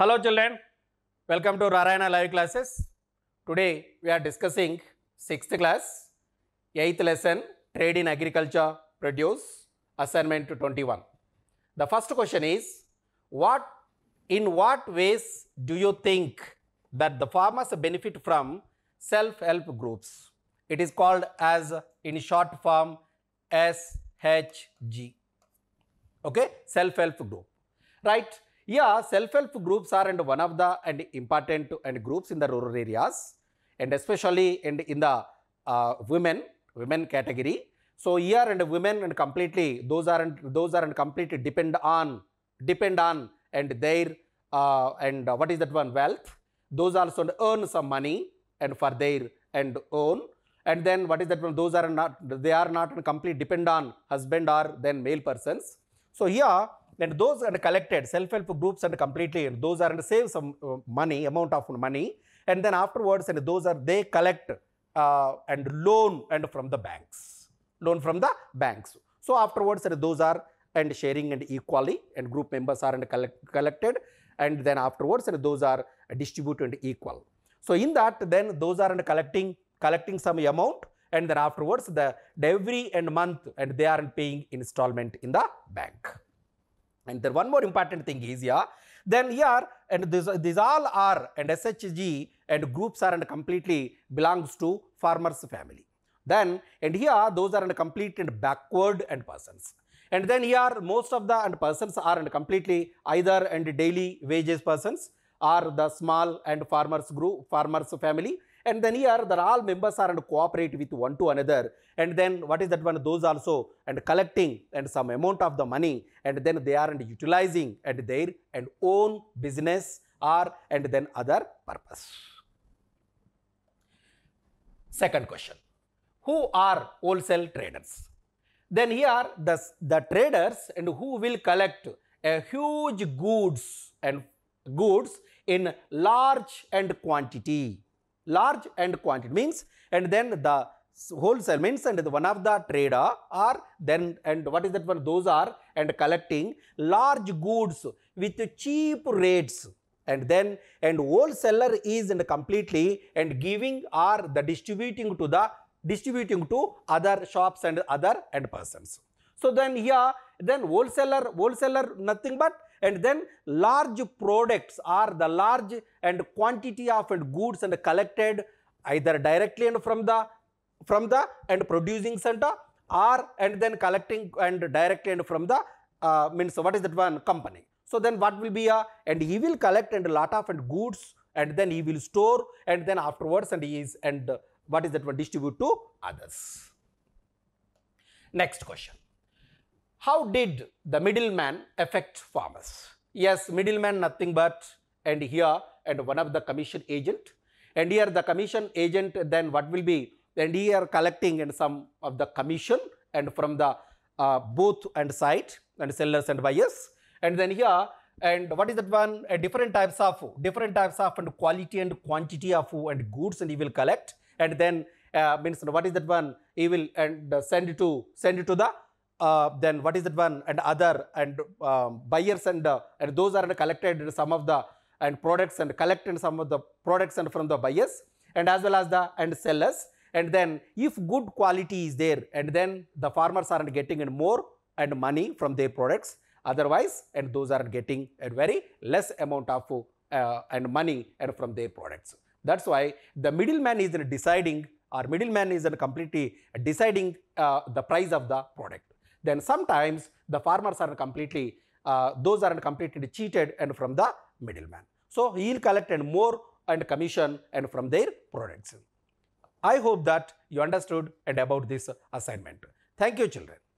Hello children, welcome to Rarayana Live Classes. Today we are discussing 6th class, 8th lesson, Trade in Agriculture, Produce, Assignment 21. The first question is, what, in what ways do you think that the farmers benefit from self-help groups? It is called as in short form SHG, okay, self-help group, right? Yeah, self-help groups are and one of the and important and groups in the rural areas and especially and in the uh, women women category. So here and women and completely those are and those are and completely depend on depend on and their uh, and what is that one wealth. Those also earn some money and for their and own and then what is that one those are not they are not complete depend on husband or then male persons. So here then those are collected, self-help groups and completely, those are and save some uh, money, amount of money, and then afterwards, and those are they collect uh, and loan and from the banks, loan from the banks. So afterwards, and those are and sharing and equally, and group members are and collect, collected, and then afterwards, and those are distributed and equal. So in that, then those are and collecting collecting some amount, and then afterwards the every and month and they are paying installment in the bank. And then one more important thing is, yeah, then here, and this, these all are, and SHG and groups are and completely belongs to farmer's family. Then, and here, those are and complete and backward and persons. And then here, most of the and persons are and completely either and daily wages persons are the small and farmers group, farmers family and then here, the all members are and cooperate with one to another. And then what is that one? Those also and collecting and some amount of the money. And then they are and utilizing at their and own business or and then other purpose. Second question. Who are wholesale traders? Then here the, the traders and who will collect a huge goods and goods in large and quantity large and quantity means and then the wholesale means and one of the trader are then and what is that one those are and collecting large goods with cheap rates and then and wholesaler is and completely and giving or the distributing to the distributing to other shops and other and persons. So then here then wholesaler wholesaler nothing but and then large products are the large and quantity of and goods and collected either directly and from the from the and producing center or and then collecting and directly and from the uh, means what is that one company so then what will be a and he will collect and lot of and goods and then he will store and then afterwards and he is and what is that one distribute to others next question how did the middleman affect farmers? Yes, middleman nothing but and here and one of the commission agent and here the commission agent then what will be and here collecting and some of the commission and from the uh, and side and sellers and buyers and then here and what is that one uh, different types of different types of and quality and quantity of and goods and he will collect and then uh, means what is that one he will and uh, send to send to the uh, then what is that one and other and um, buyers and uh, and those are collected some of the and products and collected some of the products and from the buyers and as well as the and sellers and then if good quality is there and then the farmers aren't getting more and money from their products otherwise and those are getting a very less amount of uh, and money and from their products that's why the middleman is deciding or middleman is completely deciding uh, the price of the product then sometimes the farmers are completely, uh, those are completely cheated and from the middleman. So he'll collect and more and commission and from their products. I hope that you understood and about this assignment. Thank you children.